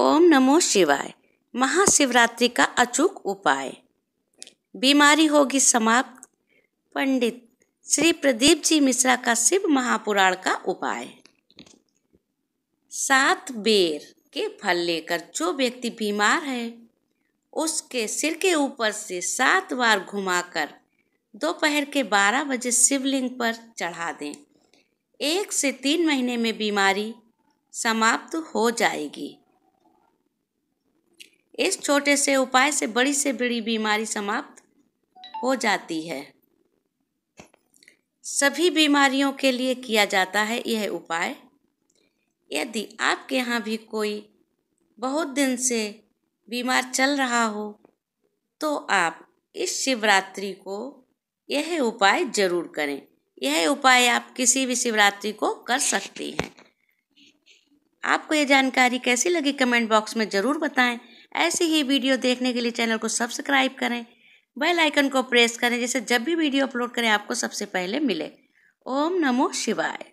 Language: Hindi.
ओम नमो शिवाय महाशिवरात्रि का अचूक उपाय बीमारी होगी समाप्त पंडित श्री प्रदीप जी मिश्रा का शिव महापुराण का उपाय सात बेर के फल लेकर जो व्यक्ति बीमार है उसके सिर के ऊपर से सात बार घुमाकर दोपहर के बारह बजे शिवलिंग पर चढ़ा दें एक से तीन महीने में बीमारी समाप्त हो जाएगी इस छोटे से उपाय से बड़ी से बड़ी बीमारी समाप्त हो जाती है सभी बीमारियों के लिए किया जाता है यह उपाय यदि आपके यहाँ भी कोई बहुत दिन से बीमार चल रहा हो तो आप इस शिवरात्रि को यह उपाय जरूर करें यह उपाय आप किसी भी शिवरात्रि को कर सकती हैं आपको यह जानकारी कैसी लगी कमेंट बॉक्स में ज़रूर बताएं ऐसी ही वीडियो देखने के लिए चैनल को सब्सक्राइब करें बेल आइकन को प्रेस करें जिससे जब भी वीडियो अपलोड करें आपको सबसे पहले मिले ओम नमो शिवाय